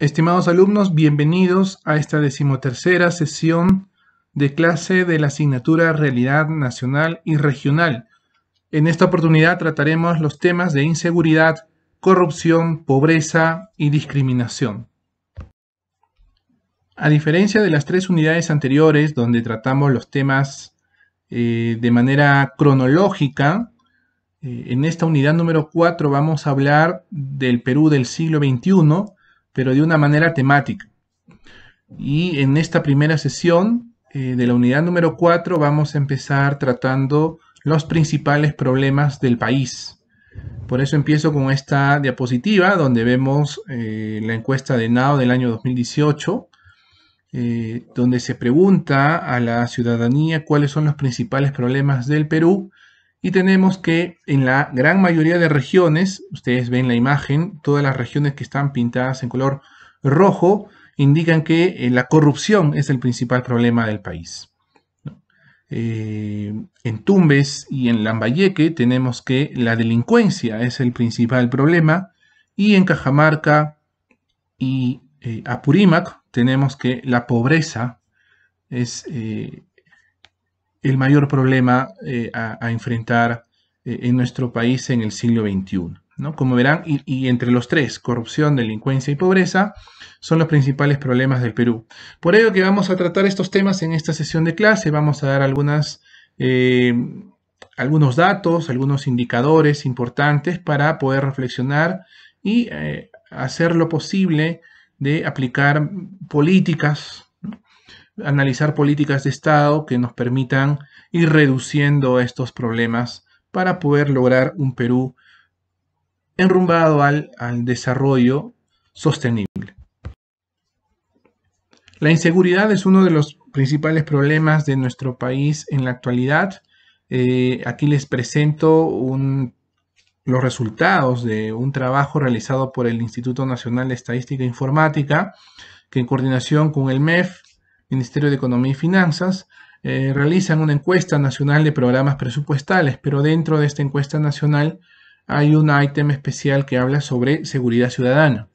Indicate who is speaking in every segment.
Speaker 1: Estimados alumnos, bienvenidos a esta decimotercera sesión de clase de la asignatura Realidad Nacional y Regional. En esta oportunidad trataremos los temas de inseguridad, corrupción, pobreza y discriminación. A diferencia de las tres unidades anteriores, donde tratamos los temas eh, de manera cronológica, eh, en esta unidad número 4 vamos a hablar del Perú del siglo XXI, pero de una manera temática. Y en esta primera sesión eh, de la unidad número 4 vamos a empezar tratando los principales problemas del país. Por eso empiezo con esta diapositiva donde vemos eh, la encuesta de NAO del año 2018, eh, donde se pregunta a la ciudadanía cuáles son los principales problemas del Perú y tenemos que en la gran mayoría de regiones, ustedes ven la imagen, todas las regiones que están pintadas en color rojo indican que eh, la corrupción es el principal problema del país. Eh, en Tumbes y en Lambayeque tenemos que la delincuencia es el principal problema y en Cajamarca y eh, Apurímac tenemos que la pobreza es el mayor problema eh, a, enfrentar eh, en nuestro país en el siglo XXI. ¿no? Como verán, y, entre los tres, corrupción, delincuencia y pobreza, son los principales problemas del Perú. Por ello que vamos a tratar estos temas en esta sesión de clase, vamos a dar algunas, eh, algunos datos, algunos indicadores importantes para poder reflexionar y hacer lo posible de aplicar políticas analizar políticas de Estado que nos permitan ir reduciendo estos problemas para poder lograr un Perú enrumbado al, al desarrollo sostenible. La inseguridad es uno de los principales problemas de nuestro país en la actualidad. Eh, aquí les presento los resultados de un trabajo realizado por el Instituto Nacional de Estadística e Informática, que en coordinación con el MEF Ministerio de Economía y Finanzas, eh, realizan una encuesta nacional de programas presupuestales, pero dentro de esta encuesta nacional hay un ítem especial que habla sobre seguridad ciudadana.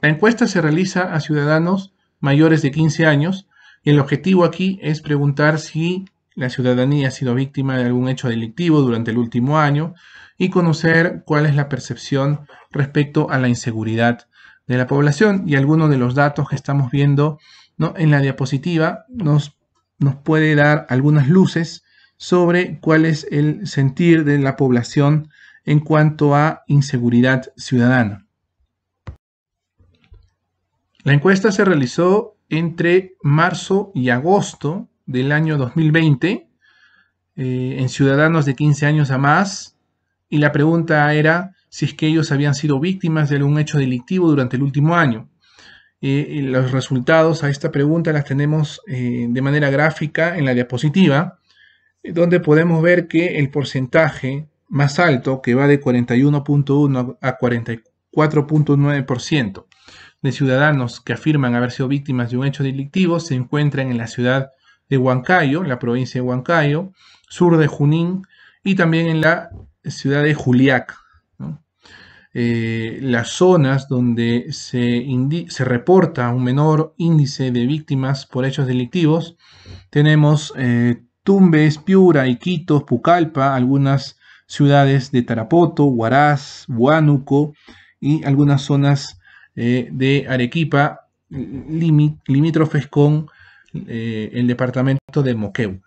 Speaker 1: La encuesta se realiza a ciudadanos mayores de 15 años y el objetivo aquí es preguntar si la ciudadanía ha sido víctima de algún hecho delictivo durante el último año y conocer cuál es la percepción respecto a la inseguridad de la población y algunos de los datos que estamos viendo en la diapositiva nos, nos puede dar algunas luces sobre cuál es el sentir de la población en cuanto a inseguridad ciudadana. La encuesta se realizó entre marzo y agosto del año 2020 eh, en ciudadanos de 15 años a más y la pregunta era si es que ellos habían sido víctimas de algún hecho delictivo durante el último año los resultados a esta pregunta las tenemos eh, de manera gráfica en la diapositiva, donde podemos ver que el porcentaje más alto, que va de 41.1 a 44.9% de ciudadanos que afirman haber sido víctimas de un hecho delictivo, se encuentran en la ciudad de Huancayo, la provincia de Huancayo, sur de Junín, y también en la ciudad de Juliaca, eh, las zonas donde se, se, reporta un menor índice de víctimas por hechos delictivos. Tenemos eh, Tumbes, Piura, Iquitos, Pucallpa, algunas ciudades de Tarapoto, Huaraz, Huánuco y algunas zonas eh, de Arequipa limítrofes con el departamento de Moqueu.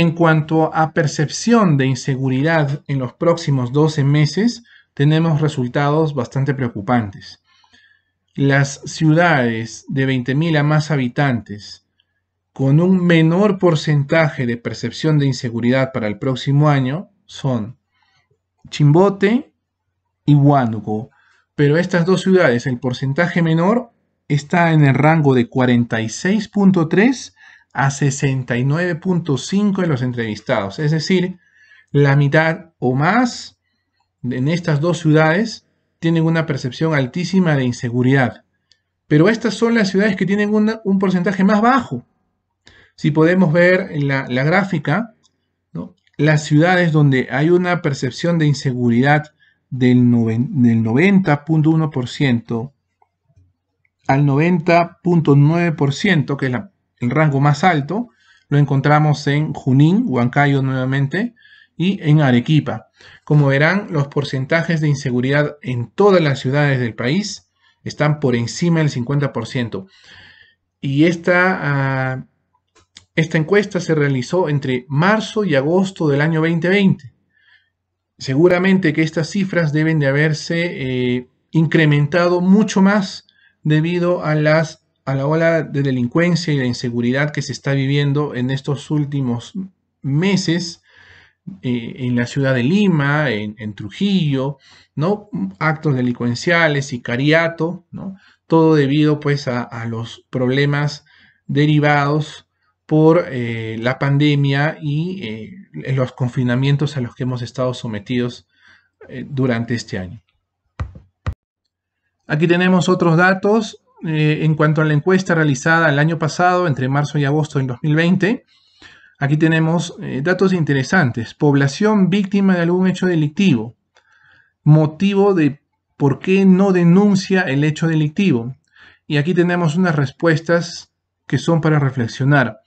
Speaker 1: En cuanto a percepción de inseguridad en los próximos 12 meses, tenemos resultados bastante preocupantes. Las ciudades de 20.000 a más habitantes con un menor porcentaje de percepción de inseguridad para el próximo año son Chimbote y Huánuco. Pero estas dos ciudades, el porcentaje menor está en el rango de 46.3 a 69.5 de los entrevistados, es decir, la mitad o más en estas dos ciudades tienen una percepción altísima de inseguridad. Pero estas son las ciudades que tienen un porcentaje más bajo. Si podemos ver la, la gráfica, las ciudades donde hay una percepción de inseguridad del, del 90.1% al 90.9%, que es la el rango más alto lo encontramos en Junín, Huancayo nuevamente, y en Arequipa. Como verán, los porcentajes de inseguridad en todas las ciudades del país están por encima del 50%. Y esta, ah, esta encuesta se realizó entre marzo y agosto del año 2020. Seguramente que estas cifras deben de haberse eh, incrementado mucho más debido a las a la ola de delincuencia y la inseguridad que se está viviendo en estos últimos meses eh, en la ciudad de Lima, en, Trujillo, ¿no? Actos delincuenciales, sicariato, ¿no? Todo debido pues a, los problemas derivados por eh, la pandemia y eh, los confinamientos a los que hemos estado sometidos durante este año. Aquí tenemos otros datos eh, en cuanto a la encuesta realizada el año pasado, entre marzo y agosto del 2020, aquí tenemos eh, datos interesantes. Población víctima de algún hecho delictivo. Motivo de por qué no denuncia el hecho delictivo. Y aquí tenemos unas respuestas que son para reflexionar.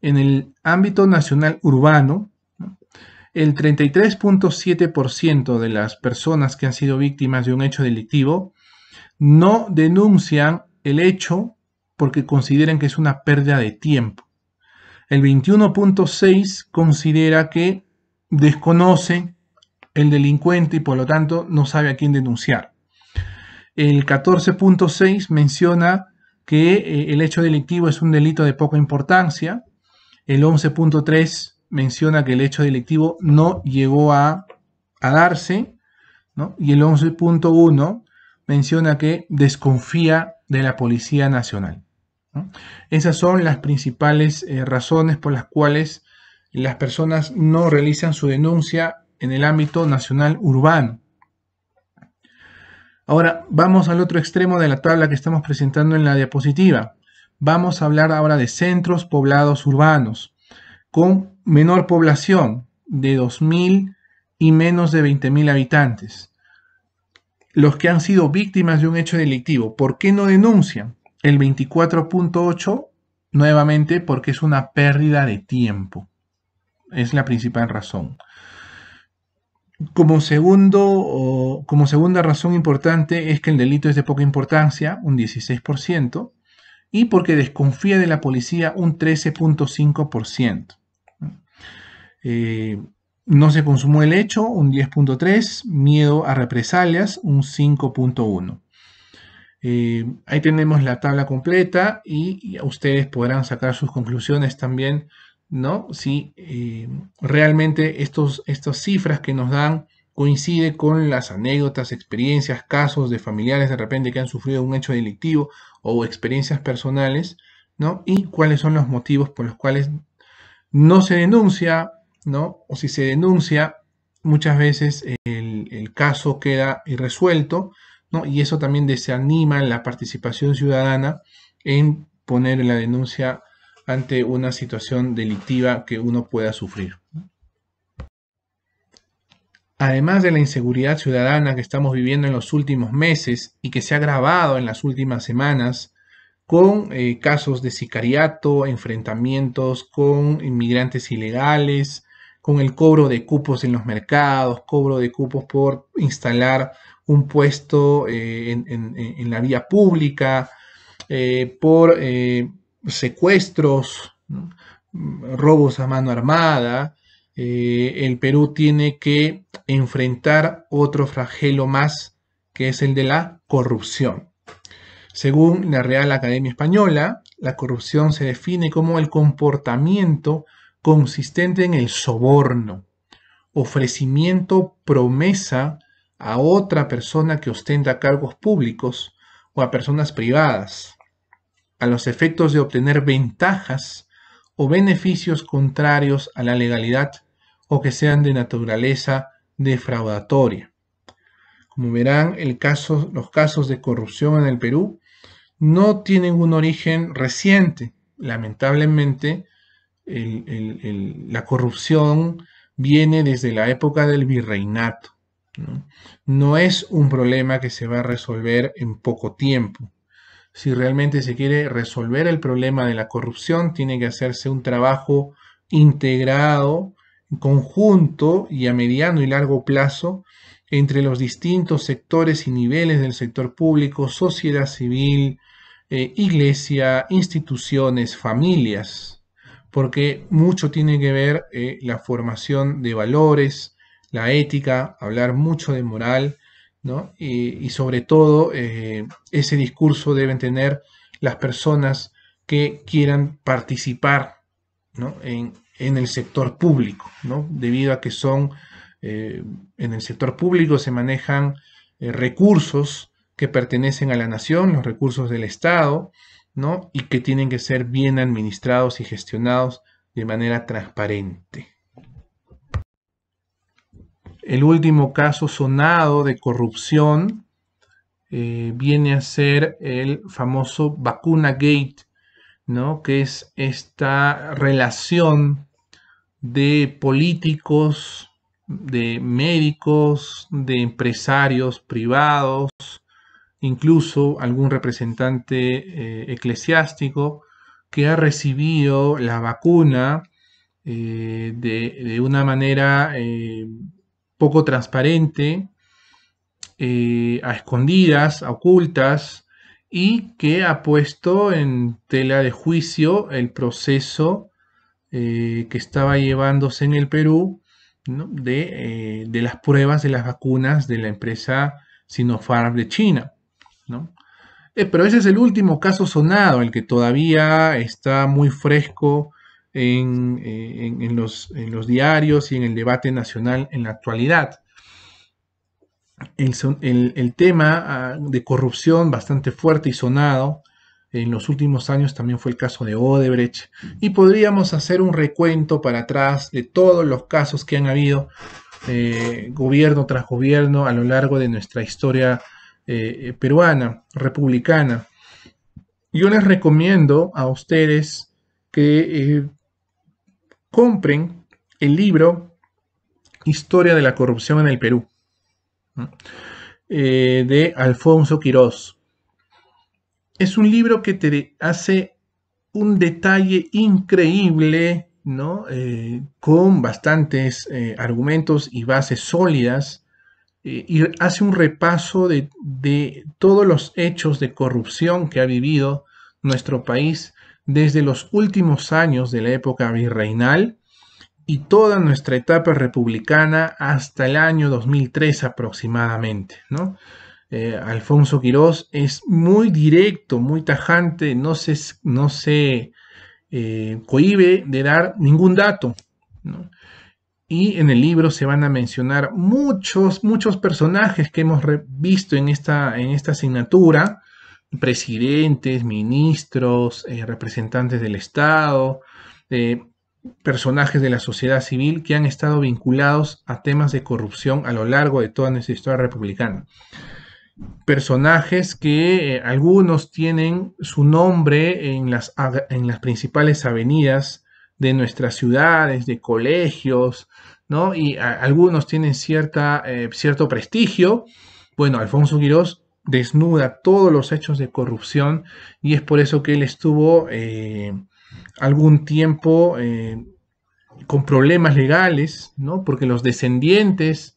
Speaker 1: En el ámbito nacional urbano, el 33.7% de las personas que han sido víctimas de un hecho delictivo no denuncian el hecho porque consideran que es una pérdida de tiempo. El 21.6 considera que desconoce el delincuente y por lo tanto no sabe a quién denunciar. El 14.6 menciona que eh, el hecho delictivo es un delito de poca importancia. El 11.3 menciona que el hecho delictivo no llegó a, darse. Y el 11.1 menciona que desconfía de la Policía Nacional. Esas son las principales eh, razones por las cuales las personas no realizan su denuncia en el ámbito nacional urbano. Ahora vamos al otro extremo de la tabla que estamos presentando en la diapositiva. Vamos a hablar ahora de centros poblados urbanos con menor población de 2.000 y menos de 20.000 habitantes los que han sido víctimas de un hecho delictivo. ¿Por qué no denuncian? El 24.8, nuevamente, porque es una pérdida de tiempo. Es la principal razón. Como, segundo, como segunda razón importante es que el delito es de poca importancia, un 16%, y porque desconfía de la policía un 13.5%. Eh, no se consumó el hecho, un 10.3, miedo a represalias, un 5.1. Eh, ahí tenemos la tabla completa y, ustedes podrán sacar sus conclusiones también, ¿no? Si eh, realmente estos, estas cifras que nos dan coincide con las anécdotas, experiencias, casos de familiares de repente que han sufrido un hecho delictivo o experiencias personales, ¿no? Y cuáles son los motivos por los cuales no se denuncia ¿no? O si se denuncia, muchas veces el, caso queda irresuelto, Y eso también desanima la participación ciudadana en poner la denuncia ante una situación delictiva que uno pueda sufrir. Además de la inseguridad ciudadana que estamos viviendo en los últimos meses y que se ha agravado en las últimas semanas, con eh, casos de sicariato, enfrentamientos con inmigrantes ilegales, con el cobro de cupos en los mercados, cobro de cupos por instalar un puesto eh, en, la vía pública, eh, por eh, secuestros, robos a mano armada. el Perú tiene que enfrentar otro fragelo más, que es el de la corrupción. Según la Real Academia Española, la corrupción se define como el comportamiento consistente en el soborno, ofrecimiento, promesa a otra persona que ostenta cargos públicos o a personas privadas, a los efectos de obtener ventajas o beneficios contrarios a la legalidad o que sean de naturaleza defraudatoria. Como verán, los casos de corrupción en el Perú no tienen un origen reciente. Lamentablemente, la corrupción viene desde la época del virreinato. ¿no? es un problema que se va a resolver en poco tiempo. Si realmente se quiere resolver el problema de la corrupción, tiene que hacerse un trabajo integrado, conjunto y a mediano y largo plazo entre los distintos sectores y niveles del sector público, sociedad civil, eh, iglesia, instituciones, familias porque mucho tiene que ver eh, la formación de valores, la ética, hablar mucho de moral, y, sobre todo eh, ese discurso deben tener las personas que quieran participar en, en, el sector público, debido a que son, eh, en el sector público se manejan recursos que pertenecen a la nación, los recursos del Estado, y que tienen que ser bien administrados y gestionados de manera transparente. El último caso sonado de corrupción eh, viene a ser el famoso vacuna gate, ¿no? Que es esta relación de políticos, de médicos, de empresarios privados, incluso algún representante eh, eclesiástico que ha recibido la vacuna eh, de, una manera eh, poco transparente, a escondidas, a ocultas, y que ha puesto en tela de juicio el proceso que estaba llevándose en el Perú de, de las pruebas de las vacunas de la empresa Sinopharm de China. Eh, pero ese es el último caso sonado, el que todavía está muy fresco en, eh, los, diarios y en el debate nacional en la actualidad. El, tema ah, de corrupción bastante fuerte y sonado en los últimos años también fue el caso de Odebrecht. Y podríamos hacer un recuento para atrás de todos los casos que han habido eh, gobierno tras gobierno a lo largo de nuestra historia eh, eh, peruana, republicana. Yo les recomiendo a ustedes que eh, compren el libro Historia de la corrupción en el Perú de Alfonso Quirós. Es un libro que te hace un detalle increíble, con bastantes argumentos y bases sólidas eh, y hace un repaso de, todos los hechos de corrupción que ha vivido nuestro país desde los últimos años de la época virreinal y toda nuestra etapa republicana hasta el año 2003 aproximadamente. ¿no? Eh, Alfonso Quirós es muy directo, muy tajante, no se, no eh, cohíbe de dar ningún dato. ¿no? Y en el libro se van a mencionar muchos, muchos personajes que hemos visto en esta, en esta asignatura, presidentes, ministros, eh, representantes del Estado, eh, personajes de la sociedad civil que han estado vinculados a temas de corrupción a lo largo de toda nuestra historia republicana. Personajes que eh, algunos tienen su nombre en las, en las principales avenidas de nuestras ciudades, de colegios, ¿no? Y algunos tienen cierta, eh, cierto prestigio. Bueno, Alfonso Quirós desnuda todos los hechos de corrupción y es por eso que él estuvo eh, algún tiempo eh, con problemas legales, ¿no? Porque los descendientes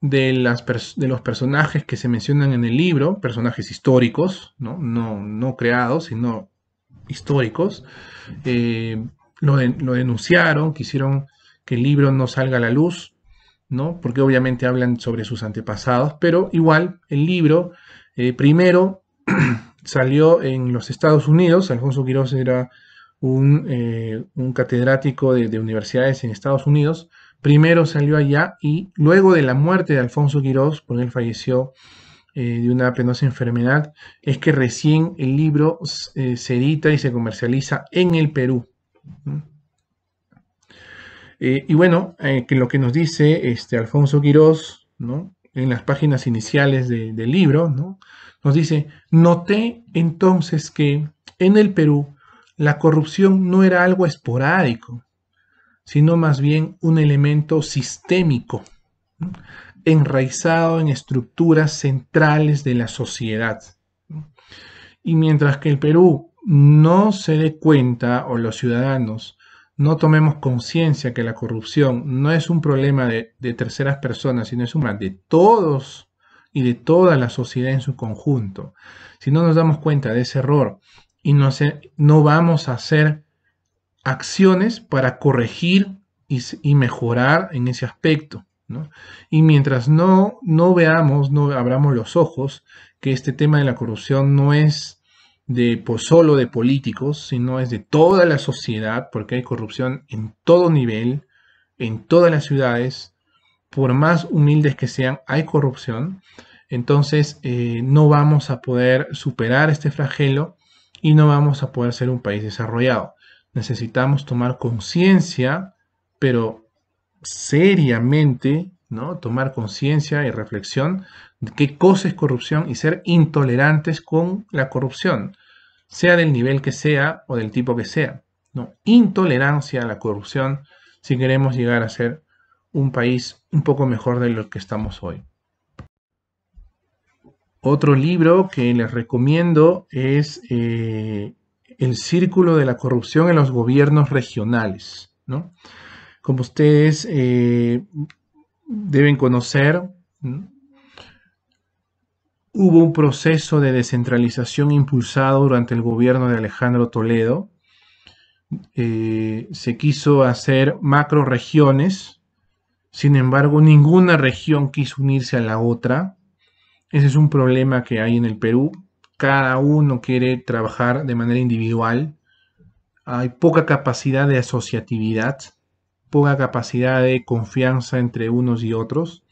Speaker 1: de, las de, los personajes que se mencionan en el libro, personajes históricos, no, no, no creados, sino históricos, lo, denunciaron, quisieron que el libro no salga a la luz, ¿no? Porque obviamente hablan sobre sus antepasados, pero igual el libro eh, primero salió en los Estados Unidos, Alfonso Quiroz era un, eh, un catedrático de, universidades en Estados Unidos, primero salió allá y luego de la muerte de Alfonso Quiroz, porque él falleció eh, de una penosa enfermedad, es que recién el libro se edita y se comercializa en el Perú. Eh, y bueno, eh, que lo que nos dice este Alfonso Quirós, ¿no? en las páginas iniciales del libro, ¿no? nos dice, noté entonces que en el Perú la corrupción no era algo esporádico, sino más bien un elemento sistémico, enraizado en estructuras centrales de la sociedad. Y mientras que el Perú no se dé cuenta o los ciudadanos no tomemos conciencia que la corrupción no es un problema de, terceras personas, sino es un de todos y de toda la sociedad en su conjunto. Si no nos damos cuenta de ese error y no, no vamos a hacer acciones para corregir y, mejorar en ese aspecto. Y mientras no, no veamos, no abramos los ojos, que este tema de la corrupción no es de pues, solo de políticos, sino es de toda la sociedad, porque hay corrupción en todo nivel, en todas las ciudades, por más humildes que sean, hay corrupción. Entonces eh, no vamos a poder superar este flagelo y no vamos a poder ser un país desarrollado. Necesitamos tomar conciencia, pero seriamente Tomar conciencia y reflexión de qué cosa es corrupción y ser intolerantes con la corrupción, sea del nivel que sea o del tipo que sea. ¿no? Intolerancia a la corrupción si queremos llegar a ser un país un poco mejor de lo que estamos hoy. Otro libro que les recomiendo es eh, El Círculo de la Corrupción en los Gobiernos Regionales. Como ustedes eh, deben conocer, hubo un proceso de descentralización impulsado durante el gobierno de Alejandro Toledo. Eh, se quiso hacer macro regiones, sin embargo, ninguna región quiso unirse a la otra. Ese es un problema que hay en el Perú. Cada uno quiere trabajar de manera individual. Hay poca capacidad de asociatividad poca capacidad de confianza entre unos y otros.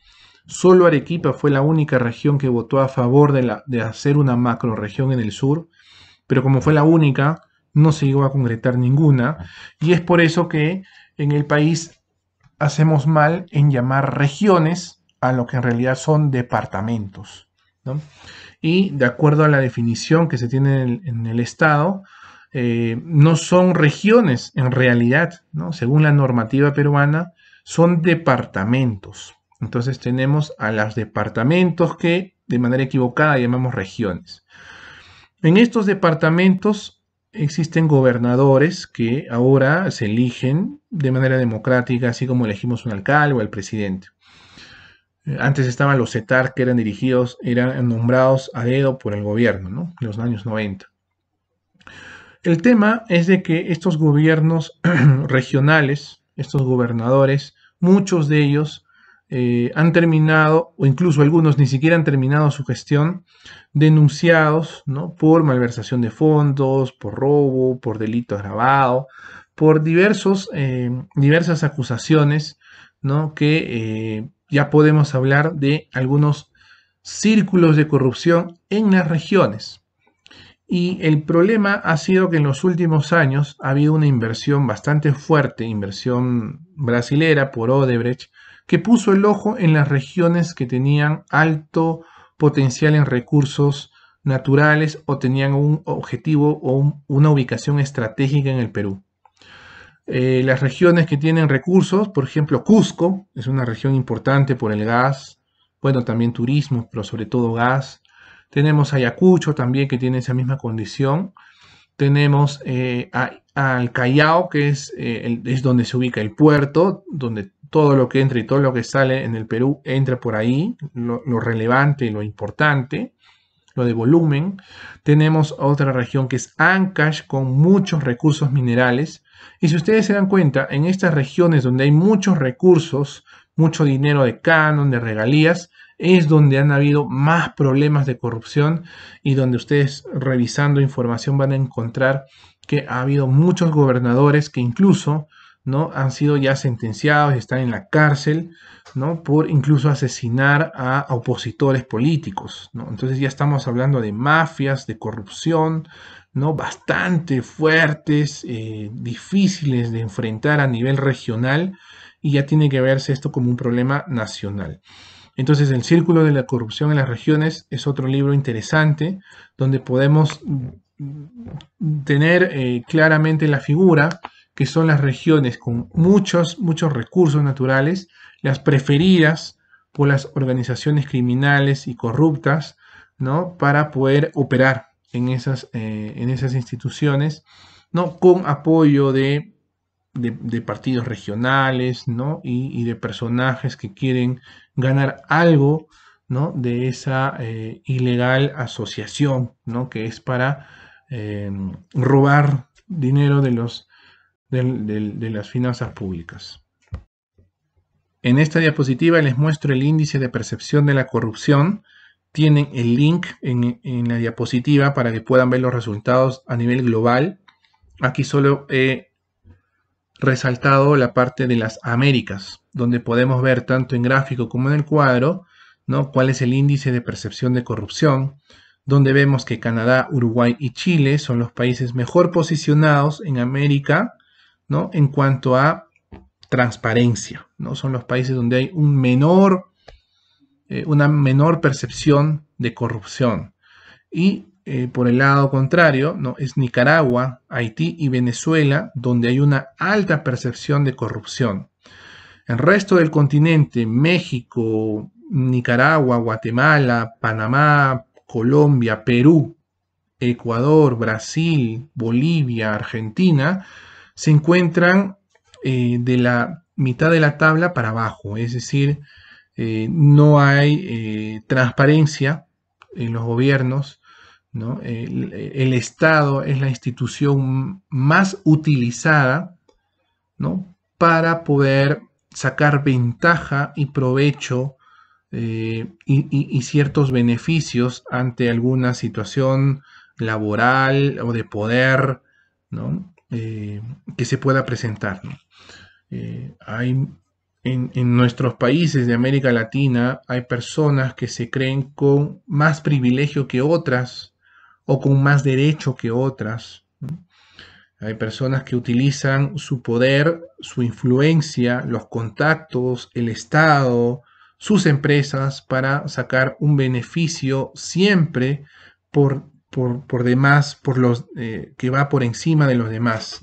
Speaker 1: Solo Arequipa fue la única región que votó a favor de, hacer una macro región en el sur, pero como fue la única, no se llegó a concretar ninguna, y es por eso que en el país hacemos mal en llamar regiones a lo que en realidad son departamentos. Y de acuerdo a la definición que se tiene en el Estado, eh, no son regiones en realidad, ¿no? según la normativa peruana, son departamentos. Entonces tenemos a los departamentos que de manera equivocada llamamos regiones. En estos departamentos existen gobernadores que ahora se eligen de manera democrática, así como elegimos un alcalde o al presidente. Eh, antes estaban los etar que eran dirigidos, eran nombrados a dedo por el gobierno, ¿no? En los años 90. El tema es de que estos gobiernos regionales, estos gobernadores, muchos de ellos eh, han terminado, o incluso algunos ni siquiera han terminado su gestión, denunciados por malversación de fondos, por robo, por delito agravado, por diversos, eh, diversas acusaciones, que eh, ya podemos hablar de algunos círculos de corrupción en las regiones. Y el problema ha sido que en los últimos años ha habido una inversión bastante fuerte, inversión brasilera por Odebrecht, que puso el ojo en las regiones que tenían alto potencial en recursos naturales o tenían un objetivo o una ubicación estratégica en el Perú. Eh, las regiones que tienen recursos, por ejemplo, Cusco es una región importante por el gas, bueno, también turismo, pero sobre todo gas. Tenemos Ayacucho también que tiene esa misma condición. Tenemos eh, al Callao, que es, eh, es donde se ubica el puerto, donde todo lo que entra y todo lo que sale en el Perú entra por ahí, lo, lo relevante y lo importante, lo de volumen. Tenemos otra región que es Ancash con muchos recursos minerales. Y si ustedes se dan cuenta, en estas regiones donde hay muchos recursos, mucho dinero de canon, de regalías, es donde han habido más problemas de corrupción y donde ustedes revisando información van a encontrar que ha habido muchos gobernadores que incluso ¿no? han sido ya sentenciados, y están en la cárcel, ¿no? por incluso asesinar a opositores políticos. Entonces ya estamos hablando de mafias, de corrupción, ¿no? bastante fuertes, eh, difíciles de enfrentar a nivel regional y ya tiene que verse esto como un problema nacional. Entonces, El Círculo de la Corrupción en las Regiones es otro libro interesante donde podemos tener eh, claramente la figura que son las regiones con muchos, muchos recursos naturales, las preferidas por las organizaciones criminales y corruptas, ¿no? Para poder operar en esas, eh, en esas instituciones, ¿no? Con apoyo de de, partidos regionales, ¿no? Y, de personajes que quieren ganar algo, ¿no? De esa eh, ilegal asociación, ¿no? Que es para em, robar dinero de, los, las finanzas públicas. En esta diapositiva les muestro el índice de percepción de la corrupción, tienen el link en, en, la diapositiva para que puedan ver los resultados a nivel global. Aquí solo he resaltado la parte de las Américas, donde podemos ver tanto en gráfico como en el cuadro ¿no? cuál es el índice de percepción de corrupción, donde vemos que Canadá, Uruguay y Chile son los países mejor posicionados en América ¿no? en cuanto a transparencia. ¿no? Son los países donde hay un menor, eh, una menor percepción de corrupción. Y eh, por el lado contrario, ¿no? es Nicaragua, Haití y Venezuela, donde hay una alta percepción de corrupción. El resto del continente, México, Nicaragua, Guatemala, Panamá, Colombia, Perú, Ecuador, Brasil, Bolivia, Argentina, se encuentran eh, de la mitad de la tabla para abajo, es decir, eh, no hay transparencia en los gobiernos, ¿no? El, Estado es la institución más utilizada para poder sacar ventaja y provecho eh, y, ciertos beneficios ante alguna situación laboral o de poder eh, que se pueda presentar. Eh, hay en, en, nuestros países de América Latina hay personas que se creen con más privilegio que otras o con más derecho que otras. Hay personas que utilizan su poder, su influencia, los contactos, el Estado, sus empresas para sacar un beneficio siempre por, por, demás, por los eh, que va por encima de los demás.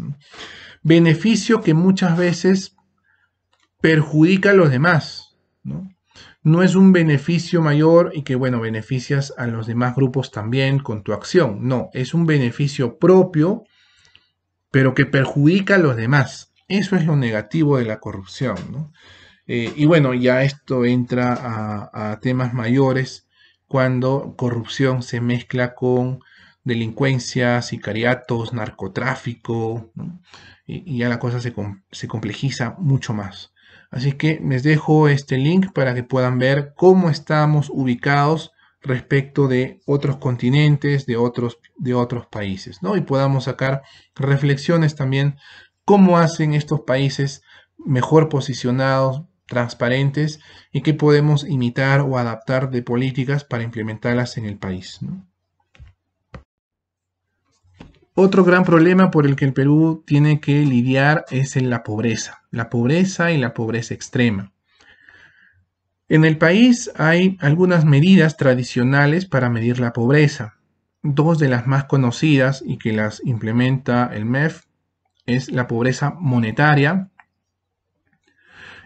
Speaker 1: Beneficio que muchas veces perjudica a los demás. ¿no? no es un beneficio mayor y que, bueno, beneficias a los demás grupos también con tu acción. No, es un beneficio propio, pero que perjudica a los demás. Eso es lo negativo de la corrupción, eh, y bueno, ya esto entra a, temas mayores cuando corrupción se mezcla con delincuencia, sicariatos, narcotráfico, y, ya la cosa se complejiza mucho más. Así que les dejo este link para que puedan ver cómo estamos ubicados respecto de otros continentes, de otros, de otros países, ¿no? Y podamos sacar reflexiones también cómo hacen estos países mejor posicionados, transparentes y qué podemos imitar o adaptar de políticas para implementarlas en el país. ¿no? Otro gran problema por el que el Perú tiene que lidiar es en la pobreza, la pobreza y la pobreza extrema. En el país hay algunas medidas tradicionales para medir la pobreza. Dos de las más conocidas y que las implementa el MEF es la pobreza monetaria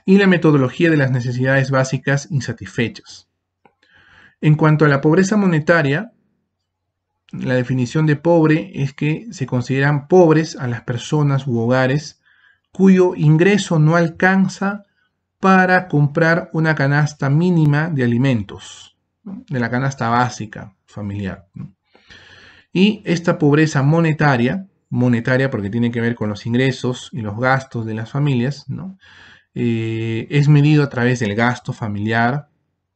Speaker 1: y la metodología de las necesidades básicas insatisfechas. En cuanto a la pobreza monetaria, la definición de pobre es que se consideran pobres a las personas u hogares cuyo ingreso no alcanza para comprar una canasta mínima de alimentos, de la canasta básica familiar. Y esta pobreza monetaria, monetaria porque tiene que ver con los ingresos y los gastos de las familias, ¿no? Eh, es medido a través del gasto familiar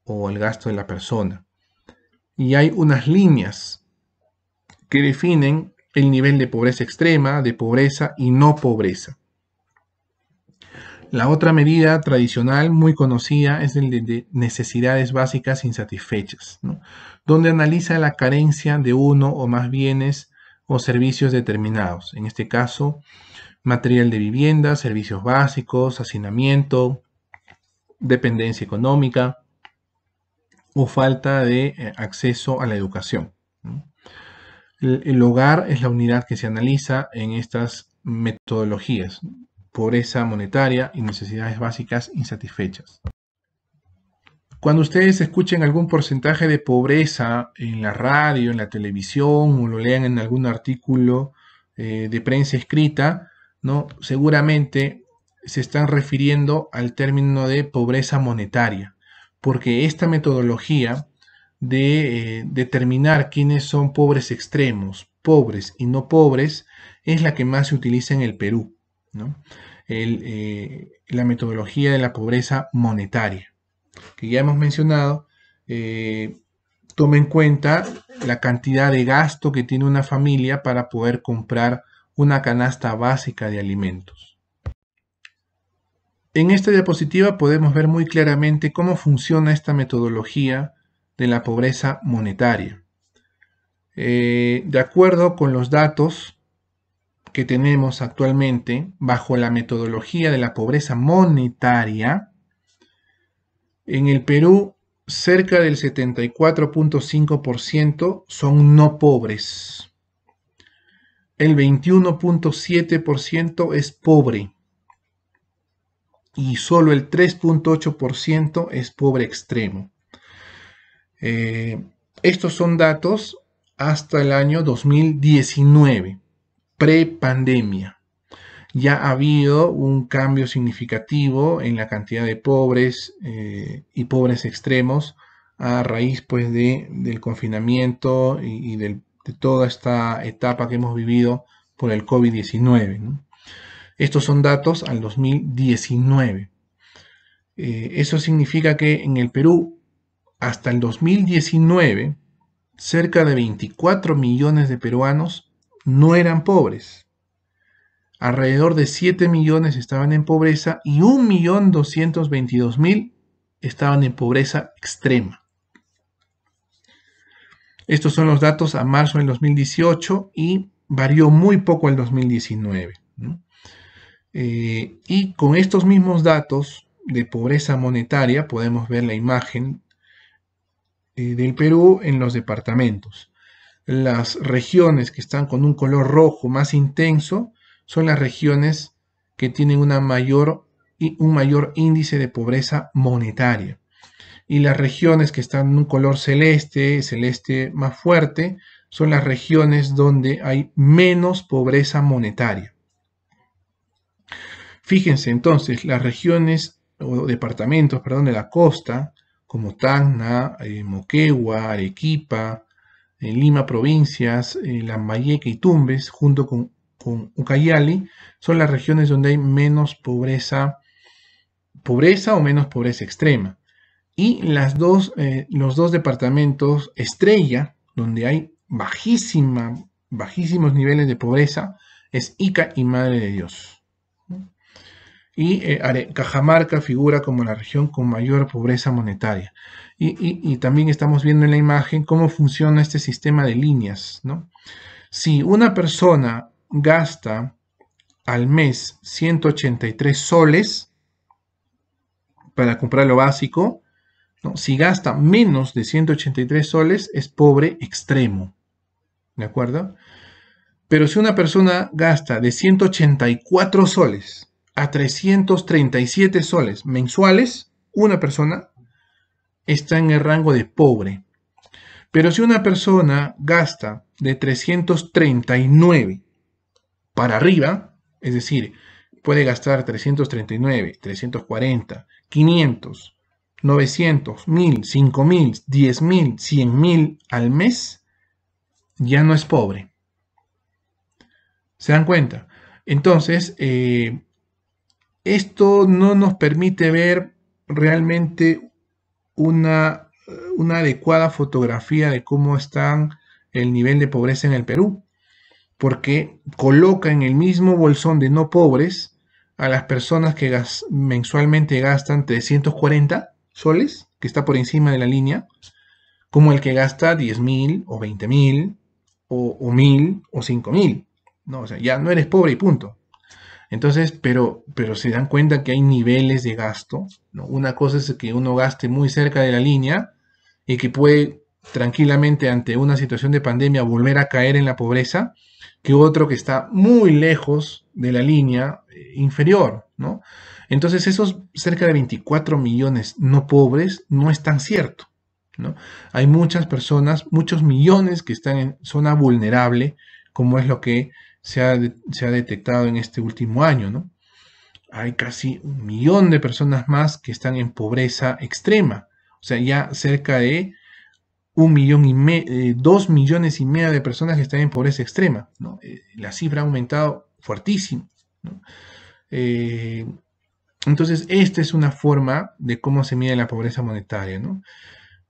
Speaker 1: o el gasto de la persona. Y hay unas líneas que definen el nivel de pobreza extrema, de pobreza y no pobreza. La otra medida tradicional muy conocida es el de necesidades básicas insatisfechas, donde analiza la carencia de uno o más bienes o servicios determinados, en este caso material de vivienda, servicios básicos, hacinamiento, dependencia económica o falta de eh, acceso a la educación. El hogar es la unidad que se analiza en estas metodologías, pobreza monetaria y necesidades básicas insatisfechas. Cuando ustedes escuchen algún porcentaje de pobreza en la radio, en la televisión o lo lean en algún artículo eh, de prensa escrita, ¿no? seguramente se están refiriendo al término de pobreza monetaria, porque esta metodología de eh, determinar quiénes son pobres extremos, pobres y no pobres, es la que más se utiliza en el Perú, ¿no? Eh, la metodología de la pobreza monetaria, que ya hemos mencionado, eh, toma en cuenta la cantidad de gasto que tiene una familia para poder comprar una canasta básica de alimentos. En esta diapositiva podemos ver muy claramente cómo funciona esta metodología de la pobreza monetaria. Eh, de acuerdo con los datos que tenemos actualmente, bajo la metodología de la pobreza monetaria, en el Perú cerca del 74.5% son no pobres. El 21.7% es pobre. Y solo el 3.8% es pobre extremo. Eh, estos son datos hasta el año 2019, pre-pandemia. Ya ha habido un cambio significativo en la cantidad de pobres eh, y pobres extremos a raíz pues, del confinamiento y, de toda esta etapa que hemos vivido por el COVID-19. Estos son datos al 2019. Eh, eso significa que en el Perú hasta el 2019, cerca de 24 millones de peruanos no eran pobres. Alrededor de 7 millones estaban en pobreza y 1.222.000 estaban en pobreza extrema. Estos son los datos a marzo del 2018 y varió muy poco el 2019. Eh, y con estos mismos datos de pobreza monetaria, podemos ver la imagen eh, del Perú en los departamentos. Las regiones que están con un color rojo más intenso son las regiones que tienen una mayor, un mayor índice de pobreza monetaria. Y las regiones que están en un color celeste, celeste más fuerte, son las regiones donde hay menos pobreza monetaria. Fíjense entonces, las regiones o departamentos, perdón, de la costa, como Tacna, eh, Moquegua, Arequipa, eh, Lima Provincias, eh, Lambayeque y Tumbes, junto con, Ucayali, son las regiones donde hay menos pobreza, pobreza o menos pobreza extrema. Y las dos, los dos departamentos estrella, donde hay bajísima, bajísimos niveles de pobreza, es Ica y Madre de Dios. Y eh, Cajamarca figura como la región con mayor pobreza monetaria. Y, también estamos viendo en la imagen cómo funciona este sistema de líneas. Si una persona gasta al mes 183 soles para comprar lo básico, si gasta menos de 183 soles es pobre extremo. ¿De acuerdo? Pero si una persona gasta de 184 soles a 337 soles mensuales, una persona está en el rango de pobre. Pero si una persona gasta de 339 para arriba, es decir, puede gastar 339, 340, 500, 900, 1000, 5000, 10000, 100000 al mes, ya no es pobre. ¿Se dan cuenta? Entonces, eh, esto no nos permite ver realmente una, eh, adecuada fotografía de cómo está el nivel de pobreza en el Perú, porque coloca en el mismo bolsón de no pobres a las personas que mensualmente gastan 340 soles, que está por encima de la línea, como el que gasta 10.000 mil o 20.000 mil o, 1.000 mil o 5.000. mil. No, o sea, ya no eres pobre y punto. Entonces, pero, pero se dan cuenta que hay niveles de gasto. ¿no? Una cosa es que uno gaste muy cerca de la línea y que puede tranquilamente ante una situación de pandemia volver a caer en la pobreza, que otro que está muy lejos de la línea eh, inferior, ¿no? Entonces esos cerca de 24 millones no pobres no es tan cierto, ¿no? Hay muchas personas, muchos millones que están en zona vulnerable, como es lo que se ha, detectado en este último año, ¿no? Hay casi un millón de personas más que están en pobreza extrema, o sea, ya cerca de un millón y medio, eh, dos millones y medio de personas que están en pobreza extrema. ¿no? Eh, la cifra ha aumentado fuertísimo. Eh, entonces, esta es una forma de cómo se mide la pobreza monetaria. ¿no?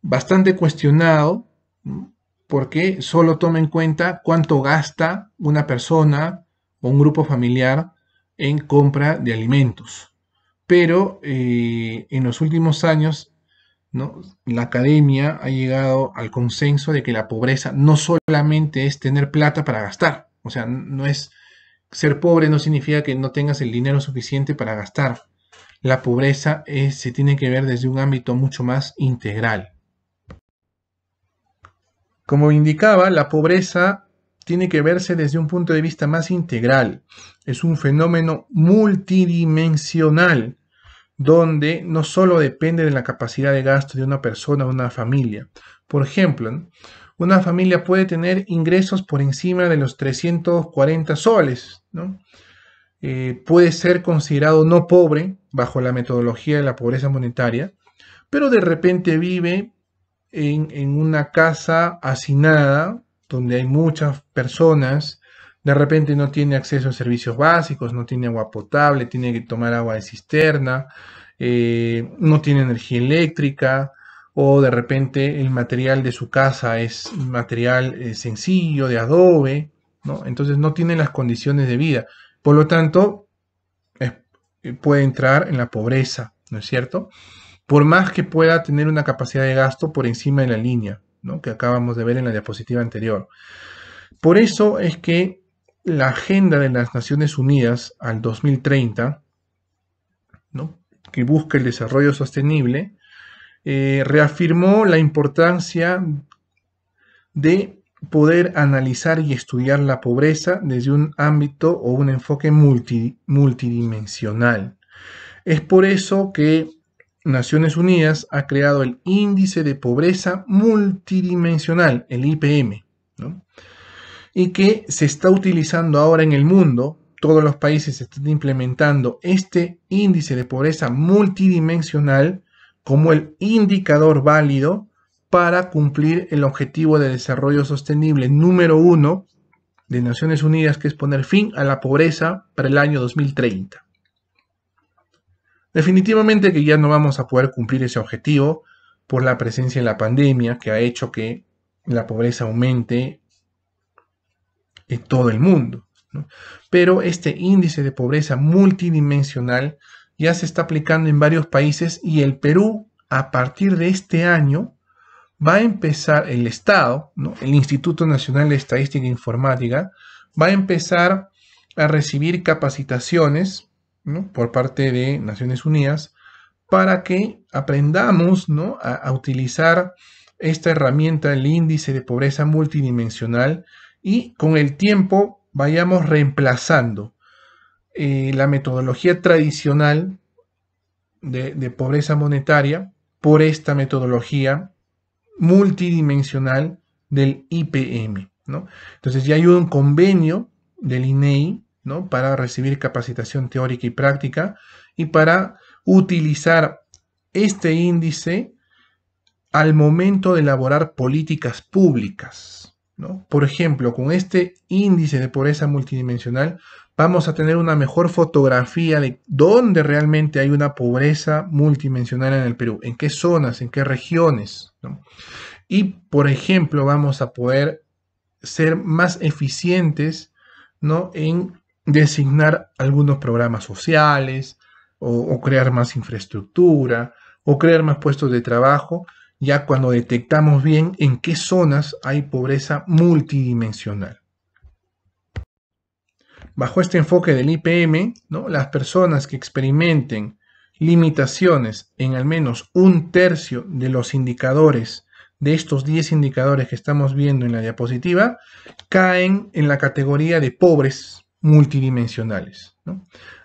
Speaker 1: Bastante cuestionado, porque solo toma en cuenta cuánto gasta una persona o un grupo familiar en compra de alimentos. Pero eh, en los últimos años, la academia ha llegado al consenso de que la pobreza no solamente es tener plata para gastar, o sea, no es ser pobre no significa que no tengas el dinero suficiente para gastar. La pobreza se tiene que ver desde un ámbito mucho más integral. Como indicaba, la pobreza tiene que verse desde un punto de vista más integral. Es un fenómeno multidimensional donde no solo depende de la capacidad de gasto de una persona o una familia. Por ejemplo, una familia puede tener ingresos por encima de los 340 soles, eh, puede ser considerado no pobre bajo la metodología de la pobreza monetaria, pero de repente vive en, una casa hacinada, donde hay muchas personas, de repente no tiene acceso a servicios básicos, no tiene agua potable, tiene que tomar agua de cisterna, eh, no tiene energía eléctrica o de repente el material de su casa es material eh, sencillo, de adobe, ¿no? entonces no tiene las condiciones de vida. Por lo tanto, eh, puede entrar en la pobreza, ¿no es cierto? por más que pueda tener una capacidad de gasto por encima de la línea, que acabamos de ver en la diapositiva anterior. Por eso es que la agenda de las Naciones Unidas al 2030, que busca el desarrollo sostenible, eh, reafirmó la importancia de poder analizar y estudiar la pobreza desde un ámbito o un enfoque multidimensional. Es por eso que Naciones Unidas ha creado el Índice de Pobreza Multidimensional, el IPM, y que se está utilizando ahora en el mundo. Todos los países están implementando este índice de pobreza multidimensional como el indicador válido para cumplir el objetivo de desarrollo sostenible número uno de Naciones Unidas, que es poner fin a la pobreza para el año 2030. Definitivamente que ya no vamos a poder cumplir ese objetivo por la presencia de la pandemia que ha hecho que la pobreza aumente en todo el mundo. Pero este índice de pobreza multidimensional ya se está aplicando en varios países y el Perú a partir de este año va a empezar el Estado, el Instituto Nacional de Estadística e Informática, va a empezar a recibir capacitaciones por parte de Naciones Unidas para que aprendamos ¿no? a, utilizar esta herramienta, el índice de pobreza multidimensional, y con el tiempo vayamos reemplazando eh, la metodología tradicional de, pobreza monetaria por esta metodología multidimensional del IPM. ¿no? Entonces ya hay un convenio del INEI ¿no? para recibir capacitación teórica y práctica y para utilizar este índice al momento de elaborar políticas públicas. ¿no? Por ejemplo, con este índice de pobreza multidimensional vamos a tener una mejor fotografía de dónde realmente hay una pobreza multidimensional en el Perú, en qué zonas, en qué regiones. Y, por ejemplo, vamos a poder ser más eficientes ¿no? en designar algunos programas sociales o, crear más infraestructura o crear más puestos de trabajo ya cuando detectamos bien en qué zonas hay pobreza multidimensional. Bajo este enfoque del IPM, ¿no? las personas que experimenten limitaciones en al menos un tercio de los indicadores, de estos 10 indicadores que estamos viendo en la diapositiva, caen en la categoría de pobres multidimensionales.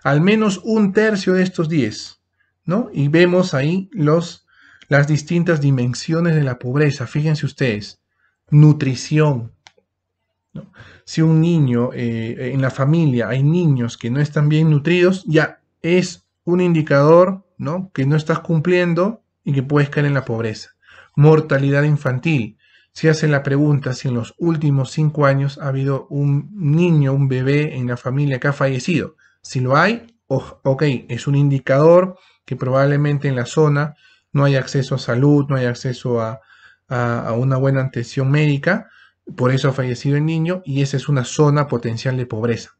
Speaker 1: Al menos un tercio de estos 10. ¿no? Y vemos ahí los, las distintas dimensiones de la pobreza. Fíjense ustedes, nutrición. Si un niño eh, en la familia hay niños que no están bien nutridos, ya es un indicador ¿no? que no estás cumpliendo y que puedes caer en la pobreza. Mortalidad infantil. Se hacen la pregunta si en los últimos cinco años ha habido un niño, un bebé en la familia que ha fallecido, si lo hay, ok, es un indicador que probablemente en la zona no hay acceso a salud, no hay acceso a, una buena atención médica, por eso ha fallecido el niño y esa es una zona potencial de pobreza.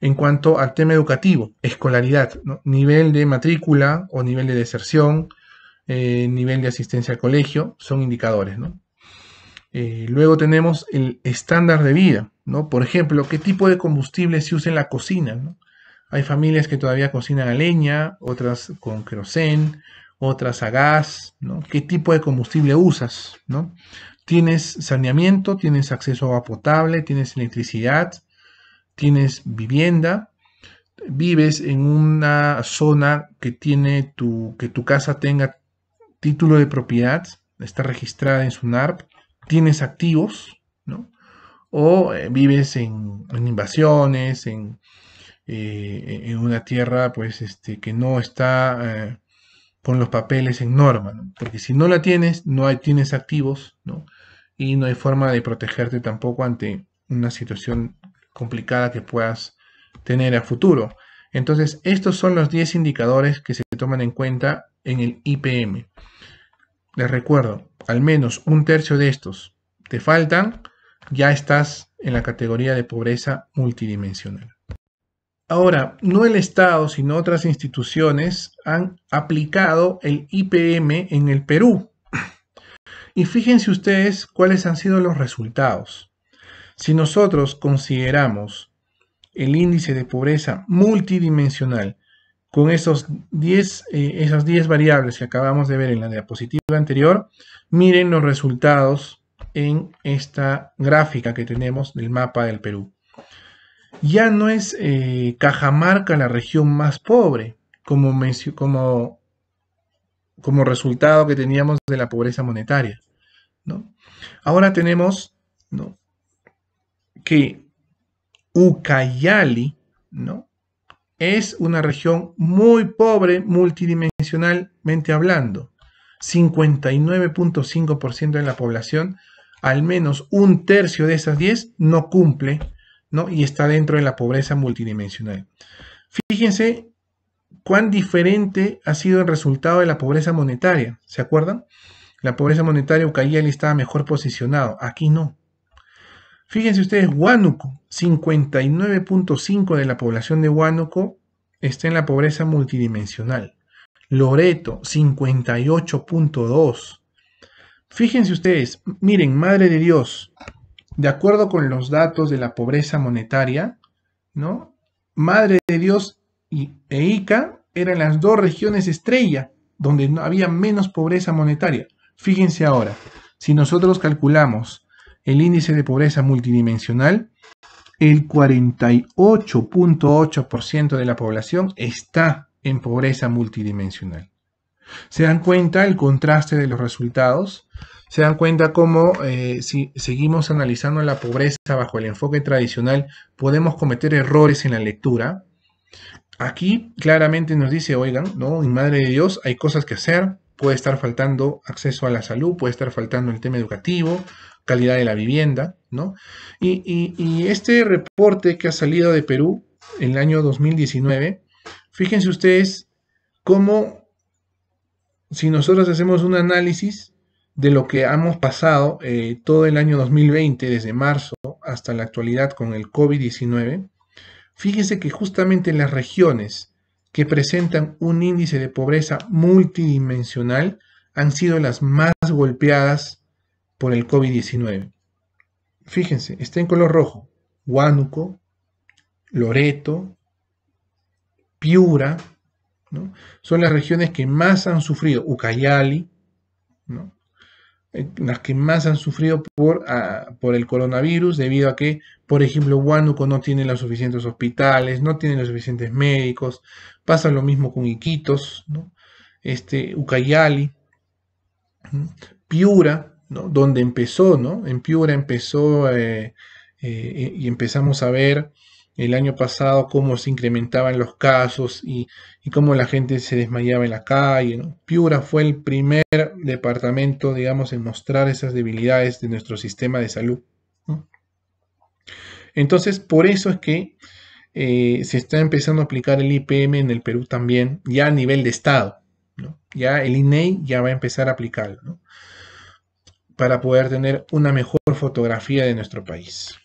Speaker 1: En cuanto al tema educativo, escolaridad, nivel de matrícula o nivel de deserción, eh, nivel de asistencia al colegio, son indicadores. ¿no? Eh, luego tenemos el estándar de vida, ¿no? Por ejemplo, ¿qué tipo de combustible se usa en la cocina? Hay familias que todavía cocinan a leña, otras con querosén, otras a gas, ¿no? ¿Qué tipo de combustible usas, ¿no? Tienes saneamiento, tienes acceso a agua potable, tienes electricidad, tienes vivienda, vives en una zona que tiene tu, que tu casa tenga título de propiedad, está registrada en su NARP, tienes activos, ¿no? O eh, vives en, invasiones, eh, en, una tierra pues, este, que no está eh, con los papeles en norma, Porque si no la tienes, no hay, tienes activos, ¿no? Y no hay forma de protegerte tampoco ante una situación complicada que puedas tener a futuro. Entonces, estos son los 10 indicadores que se toman en cuenta en el IPM. Les recuerdo, al menos un tercio de estos te faltan, ya estás en la categoría de pobreza multidimensional. Ahora, no el Estado, sino otras instituciones han aplicado el IPM en el Perú. Y fíjense ustedes cuáles han sido los resultados. Si nosotros consideramos el índice de pobreza multidimensional con esos eh, esas 10 variables que acabamos de ver en la diapositiva anterior, Miren los resultados en esta gráfica que tenemos del mapa del Perú. Ya no es eh, Cajamarca la región más pobre, como, como resultado que teníamos de la pobreza monetaria. ¿no? Ahora tenemos que Ucayali ¿no? es una región muy pobre multidimensionalmente hablando. 59.5% de la población, al menos un tercio de esas 10 no cumple ¿no? y está dentro de la pobreza multidimensional. Fíjense cuán diferente ha sido el resultado de la pobreza monetaria, ¿se acuerdan? La pobreza monetaria Ucayali estaba mejor posicionado, aquí no. Fíjense ustedes, Huánuco, 59.5 de la población de Huánuco está en la pobreza multidimensional. Loreto 58.2. Fíjense ustedes, miren, Madre de Dios, de acuerdo con los datos de la pobreza monetaria, ¿no? Madre de Dios y e Ica eran las dos regiones estrella donde no había menos pobreza monetaria. Fíjense ahora, si nosotros calculamos el índice de pobreza multidimensional, el 48.8% de la población está en pobreza multidimensional. ¿Se dan cuenta el contraste de los resultados? ¿Se dan cuenta cómo eh, si seguimos analizando la pobreza bajo el enfoque tradicional podemos cometer errores en la lectura? Aquí claramente nos dice, oigan, no, en Madre de Dios hay cosas que hacer, puede estar faltando acceso a la salud, puede estar faltando el tema educativo, calidad de la vivienda, ¿no? Y, y este reporte que ha salido de Perú en el año 2019 Fíjense ustedes cómo si nosotros hacemos un análisis de lo que hemos pasado eh, todo el año 2020, desde marzo hasta la actualidad con el COVID-19, fíjense que justamente las regiones que presentan un índice de pobreza multidimensional han sido las más golpeadas por el COVID-19. Fíjense, está en color rojo, Huánuco, Loreto, Piura, son las regiones que más han sufrido, Ucayali, eh, las que más han sufrido por, ah, por el coronavirus, debido a que, por ejemplo, Huánuco no tiene los suficientes hospitales, no tiene los suficientes médicos, pasa lo mismo con Iquitos, este, Ucayali, Piura, donde empezó, ¿no? En Piura empezó eh, eh, y empezamos a ver el año pasado, cómo se incrementaban los casos y, cómo la gente se desmayaba en la calle. Piura fue el primer departamento, digamos, en mostrar esas debilidades de nuestro sistema de salud. Entonces, por eso es que eh, se está empezando a aplicar el IPM en el Perú también, ya a nivel de Estado. Ya el INEI e ya va a empezar a aplicarlo para poder tener una mejor fotografía de nuestro país.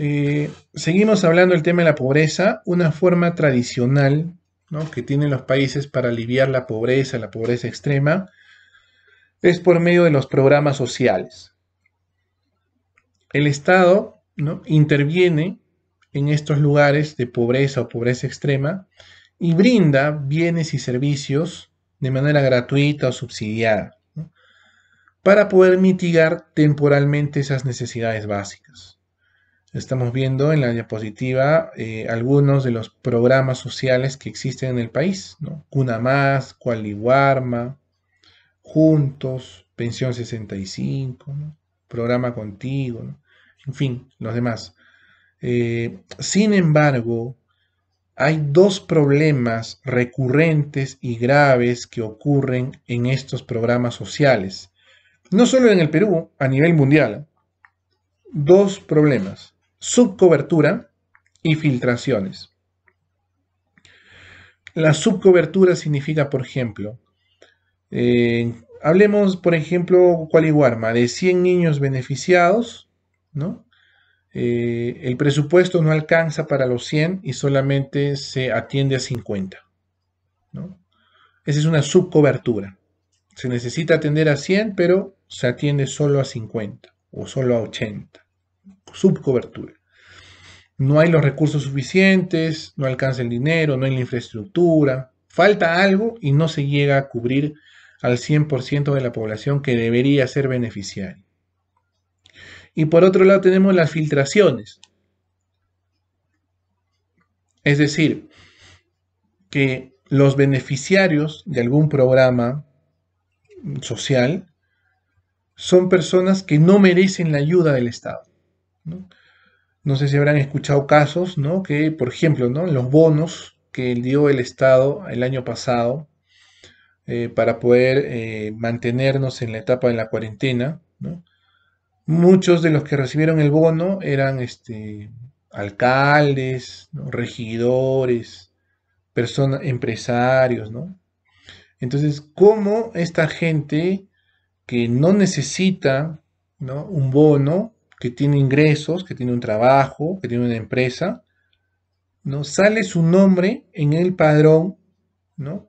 Speaker 1: Eh, seguimos hablando del tema de la pobreza, una forma tradicional que tienen los países para aliviar la pobreza, la pobreza extrema, es por medio de los programas sociales. El Estado ¿no? interviene en estos lugares de pobreza o pobreza extrema y brinda bienes y servicios de manera gratuita o subsidiada para poder mitigar temporalmente esas necesidades básicas. Estamos viendo en la diapositiva eh, algunos de los programas sociales que existen en el país. ¿no? Cuna Más, Cualiguarma, Juntos, Pensión 65, Programa Contigo, en fin, los demás. Eh, sin embargo, hay dos problemas recurrentes y graves que ocurren en estos programas sociales. No solo en el Perú, a nivel mundial. Dos problemas subcobertura y filtraciones. La subcobertura significa, por ejemplo, eh, hablemos, por ejemplo, cual igualma de 100 niños beneficiados, ¿no? Eh, el presupuesto no alcanza para los 100 y solamente se atiende a 50. ¿no? Esa es una subcobertura. Se necesita atender a 100, pero se atiende solo a 50 o solo a 80 subcobertura. No hay los recursos suficientes, no alcanza el dinero, no hay la infraestructura, falta algo y no se llega a cubrir al 100% de la población que debería ser beneficiaria. Y por otro lado tenemos las filtraciones. Es decir, que los beneficiarios de algún programa social son personas que no merecen la ayuda del Estado. ¿no? sé si habrán escuchado casos, ¿no? Que, por ejemplo, ¿no? Los bonos que dio el Estado el año pasado eh, para poder eh, mantenernos en la etapa de la cuarentena, Muchos de los que recibieron el bono eran este, alcaldes, regidores, personas, empresarios, ¿no? Entonces, ¿cómo esta gente que no necesita ¿no? un bono que tiene ingresos, que tiene un trabajo, que tiene una empresa, ¿no? Sale su nombre en el padrón, ¿no?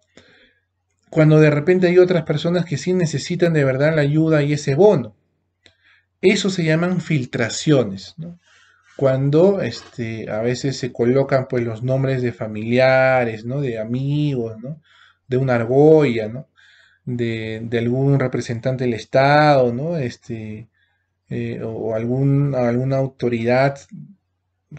Speaker 1: Cuando de repente hay otras personas que sí necesitan de verdad la ayuda y ese bono. Eso se llaman filtraciones, ¿no? Cuando este, a veces se colocan pues, los nombres de familiares, ¿no? De amigos, ¿no? De una argolla, ¿no? De, algún representante del Estado, ¿no? Este, eh, o alguna autoridad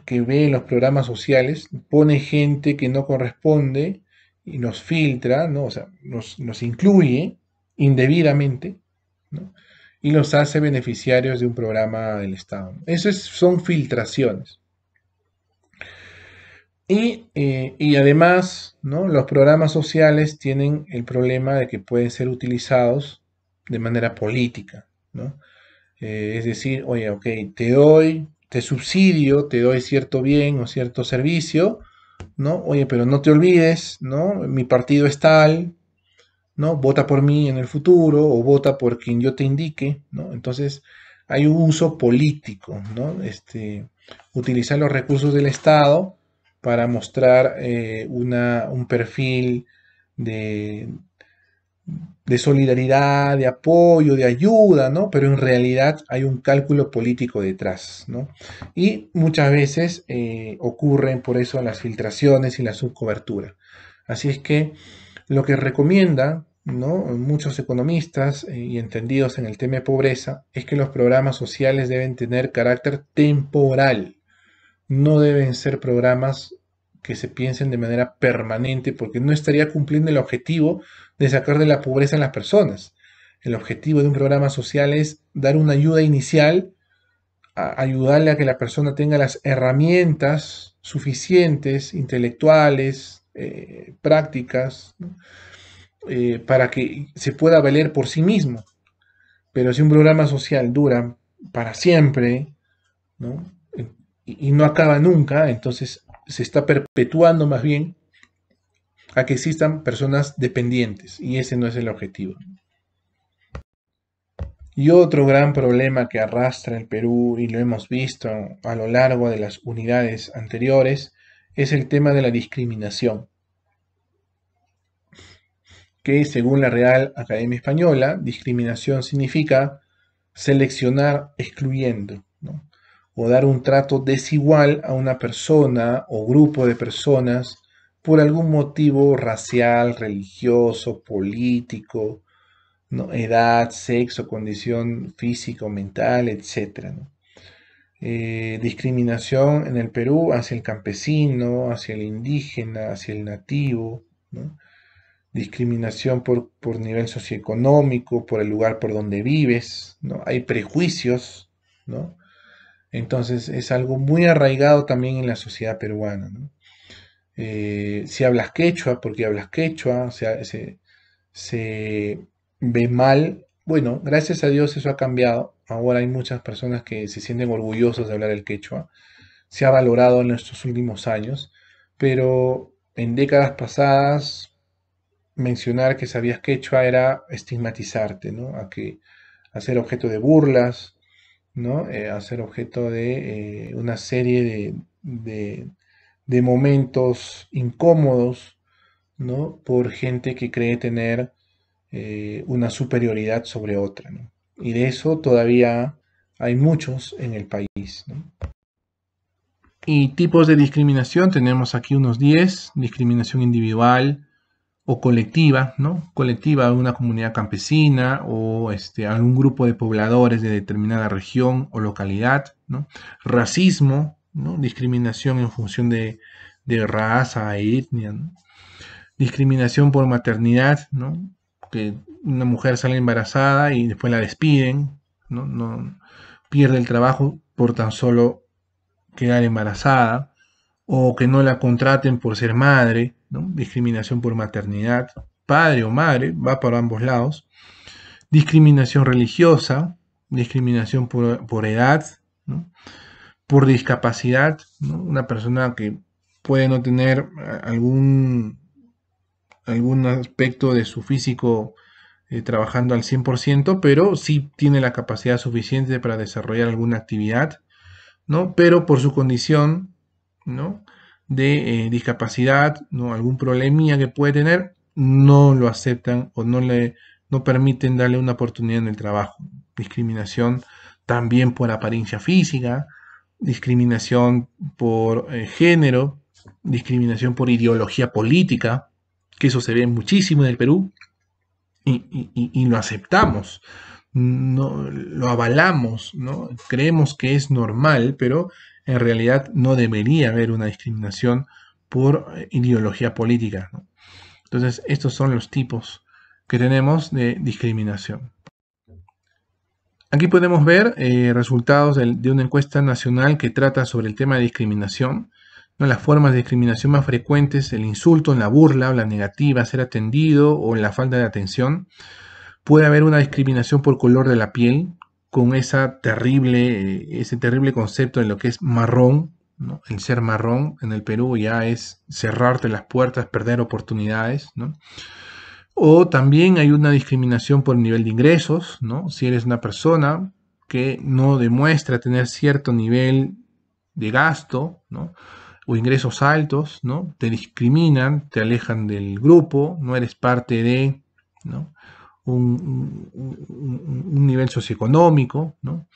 Speaker 1: que ve los programas sociales, pone gente que no corresponde y nos filtra, ¿no? o sea, nos, incluye indebidamente y los hace beneficiarios de un programa del Estado. Esas son filtraciones. Y, eh, y además, ¿no? los programas sociales tienen el problema de que pueden ser utilizados de manera política. ¿no? Eh, es decir, oye, ok, te doy, te subsidio, te doy cierto bien o cierto servicio, ¿no? Oye, pero no te olvides, ¿no? Mi partido es tal, ¿no? Vota por mí en el futuro o vota por quien yo te indique, ¿no? Entonces, hay un uso político, ¿no? Este, utilizar los recursos del Estado para mostrar eh, un perfil de, de solidaridad, de apoyo, de ayuda, ¿no? Pero en realidad hay un cálculo político detrás, ¿no? Y muchas veces eh, ocurren por eso las filtraciones y la subcobertura. Así es que lo que recomienda, ¿no? Muchos economistas eh, y entendidos en el tema de pobreza es que los programas sociales deben tener carácter temporal, no deben ser programas que se piensen de manera permanente, porque no estaría cumpliendo el objetivo de sacar de la pobreza a las personas. El objetivo de un programa social es dar una ayuda inicial, ayudarle a que la persona tenga las herramientas suficientes, intelectuales, eh, prácticas, eh, para que se pueda valer por sí mismo. Pero si un programa social dura para siempre, y no acaba nunca, entonces se está perpetuando más bien a que existan personas dependientes y ese no es el objetivo. Y otro gran problema que arrastra el Perú y lo hemos visto a lo largo de las unidades anteriores es el tema de la discriminación, que según la Real Academia Española, discriminación significa seleccionar excluyendo o dar un trato desigual a una persona o grupo de personas por algún motivo racial, religioso, político, edad, sexo, condición física o mental, etc. Eh, discriminación en el Perú hacia el campesino, hacia el indígena, hacia el nativo. Discriminación por, por, nivel socioeconómico, por el lugar por donde vives. Hay prejuicios, ¿no? Entonces es algo muy arraigado también en la sociedad peruana. Eh, si hablas quechua, porque hablas quechua, se, ve mal. Bueno, gracias a Dios eso ha cambiado. Ahora hay muchas personas que se sienten orgullosas de hablar el quechua. Se ha valorado en nuestros últimos años, pero en décadas pasadas mencionar que sabías quechua era estigmatizarte, ¿no? A que a objeto de burlas, ¿no? Eh, a ser objeto de eh, una serie de, momentos incómodos, Por gente que cree tener eh, una superioridad sobre otra, Y de eso todavía hay muchos en el país, Y tipos de discriminación, tenemos aquí unos 10, discriminación individual, o colectiva, ¿no? Colectiva de una comunidad campesina o este, algún grupo de pobladores de determinada región o localidad, ¿no? Racismo, ¿no? Discriminación en función de, raza etnia, Discriminación por maternidad, ¿no? Que una mujer sale embarazada y después la despiden, ¿no? no pierde el trabajo por tan solo quedar embarazada o que no la contraten por ser madre, discriminación por maternidad, padre o madre, va para ambos lados, discriminación religiosa, discriminación por, edad, por discapacidad, una persona que puede no tener eh, algún, algún aspecto de su físico eh, trabajando al 100%, pero sí tiene la capacidad suficiente para desarrollar alguna actividad, ¿no? pero por su condición, ¿no? de eh, discapacidad, ¿no? algún problemilla que puede tener, no lo aceptan o no le permiten darle una oportunidad en el trabajo. Discriminación también por apariencia física, discriminación por eh, género, discriminación por ideología política, que eso se ve muchísimo en el Perú, y, lo aceptamos, no, lo avalamos, ¿no? creemos que es normal, pero en realidad no debería haber una discriminación por eh, ideología política. Entonces, estos son los tipos que tenemos de discriminación. Aquí podemos ver eh, resultados de, una encuesta nacional que trata sobre el tema de discriminación. Las formas de discriminación más frecuentes, el insulto, la burla, o la negativa, ser atendido o la falta de atención. Puede haber una discriminación por color de la piel, con esa terrible, eh, ese terrible concepto de lo que es marrón, ¿no? el ser marrón en el Perú ya es cerrarte las puertas, perder oportunidades, ¿no? O también hay una discriminación por el nivel de ingresos, ¿no? Si eres una persona que no demuestra tener cierto nivel de gasto, ¿no? O ingresos altos, ¿no? Te discriminan, te alejan del grupo, no eres parte de, ¿no? un, nivel socioeconómico, ¿no?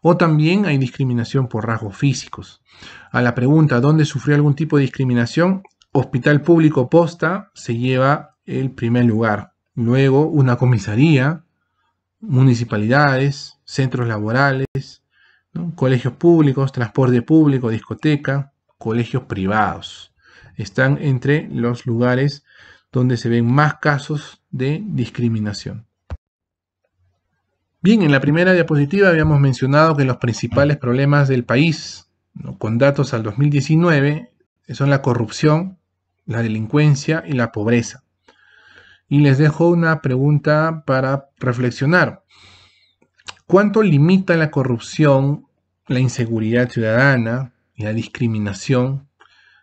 Speaker 1: O también hay discriminación por rasgos físicos. A la pregunta, ¿dónde sufrió algún tipo de discriminación? Hospital Público Posta se lleva el primer lugar. Luego una comisaría, municipalidades, centros laborales, colegios públicos, transporte público, discoteca, colegios privados. Están entre los lugares donde se ven más casos de discriminación. Bien, en la primera diapositiva habíamos mencionado que los principales problemas del país, con datos al 2019, son la corrupción, la delincuencia y la pobreza. Y les dejo una pregunta para reflexionar. ¿Cuánto limita la corrupción, la inseguridad ciudadana la discriminación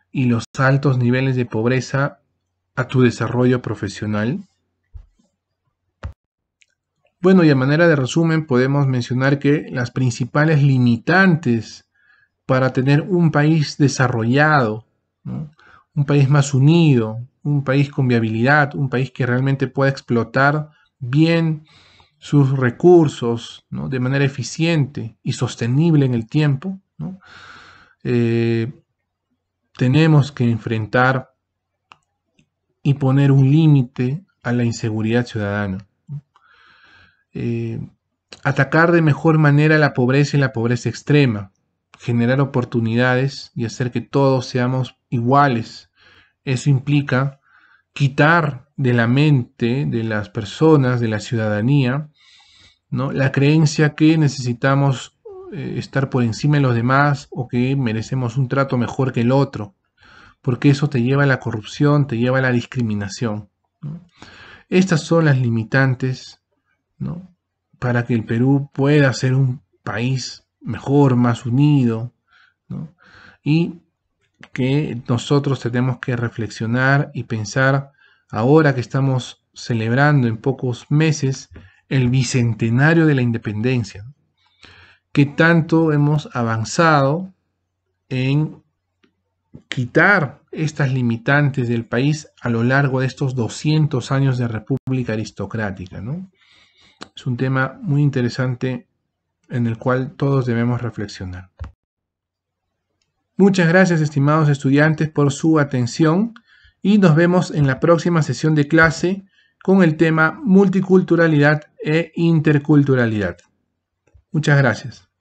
Speaker 1: y los altos niveles de pobreza a tu desarrollo profesional? Bueno, y a manera de resumen, podemos mencionar que las principales limitantes para tener un país desarrollado, un país más unido, un país con viabilidad, un país que realmente pueda explotar bien sus recursos de manera eficiente y sostenible en el tiempo, eh, tenemos que enfrentar y poner un límite a la inseguridad ciudadana. Eh, atacar de mejor manera la pobreza y la pobreza extrema, generar oportunidades y hacer que todos seamos iguales. Eso implica quitar de la mente de las personas, de la ciudadanía, ¿no? la creencia que necesitamos eh, estar por encima de los demás o que merecemos un trato mejor que el otro, porque eso te lleva a la corrupción, te lleva a la discriminación. Estas son las limitantes ¿no? para que el Perú pueda ser un país mejor, más unido, y que nosotros tenemos que reflexionar y pensar ahora que estamos celebrando en pocos meses el bicentenario de la independencia, que tanto hemos avanzado en quitar estas limitantes del país a lo largo de estos 200 años de república aristocrática, ¿no? Es un tema muy interesante en el cual todos debemos reflexionar. Muchas gracias estimados estudiantes por su atención y nos vemos en la próxima sesión de clase con el tema multiculturalidad e interculturalidad. Muchas gracias.